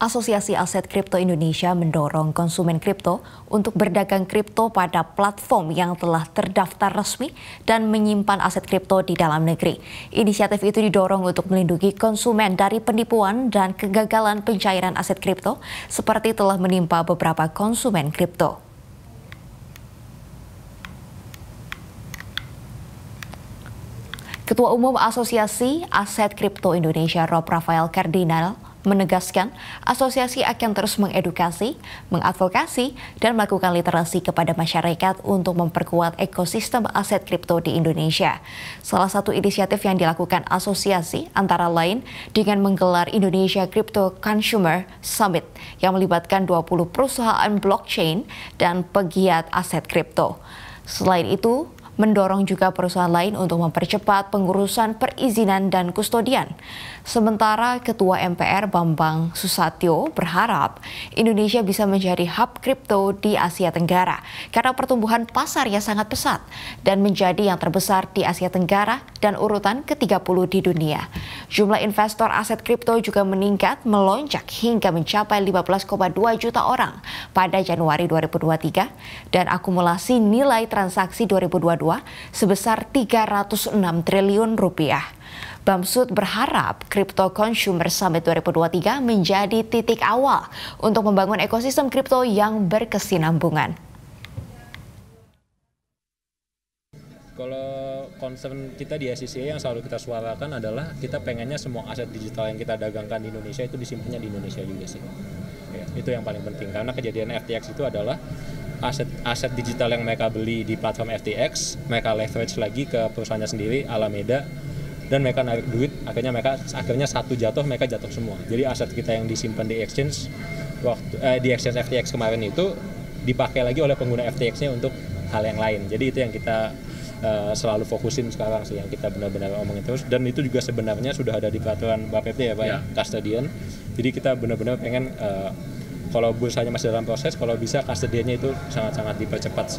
Asosiasi Aset Kripto Indonesia mendorong konsumen kripto untuk berdagang kripto pada platform yang telah terdaftar resmi dan menyimpan aset kripto di dalam negeri. Inisiatif itu didorong untuk melindungi konsumen dari penipuan dan kegagalan pencairan aset kripto seperti telah menimpa beberapa konsumen kripto. Ketua Umum Asosiasi Aset Kripto Indonesia Rob Rafael Cardinal menegaskan asosiasi akan terus mengedukasi, mengadvokasi, dan melakukan literasi kepada masyarakat untuk memperkuat ekosistem aset kripto di Indonesia. Salah satu inisiatif yang dilakukan asosiasi antara lain dengan menggelar Indonesia Crypto Consumer Summit yang melibatkan 20 perusahaan blockchain dan pegiat aset kripto. Selain itu, mendorong juga perusahaan lain untuk mempercepat pengurusan perizinan dan kustodian. Sementara Ketua MPR Bambang Susatyo berharap Indonesia bisa menjadi hub kripto di Asia Tenggara karena pertumbuhan pasarnya sangat pesat dan menjadi yang terbesar di Asia Tenggara dan urutan ke-30 di dunia. Jumlah investor aset kripto juga meningkat melonjak hingga mencapai 15,2 juta orang pada Januari 2023 dan akumulasi nilai transaksi 2022 satwa sebesar 306 triliun rupiah. Bamsud berharap Crypto Consumer Summit 2023 menjadi titik awal untuk membangun ekosistem kripto yang berkesinambungan. Kalau concern kita di SCC e yang selalu kita suarakan adalah kita pengennya semua aset digital yang kita dagangkan di Indonesia itu disimpannya di Indonesia juga sih. Ya, itu yang paling penting karena kejadian FTX itu adalah aset-aset digital yang mereka beli di platform FTX, mereka leverage lagi ke perusahaannya sendiri Alameda dan mereka narik duit akhirnya mereka akhirnya satu jatuh mereka jatuh semua. Jadi aset kita yang disimpan di exchange waktu eh, di exchange FTX kemarin itu dipakai lagi oleh pengguna FTX-nya untuk hal yang lain. Jadi itu yang kita uh, selalu fokusin sekarang sih yang kita benar-benar omongin terus dan itu juga sebenarnya sudah ada di peraturan BAPT ya Pak yeah. ya, custodian. Jadi kita benar-benar pengen uh, kalau bursanya masih dalam proses kalau bisa custodiannya itu sangat-sangat dipercepat sih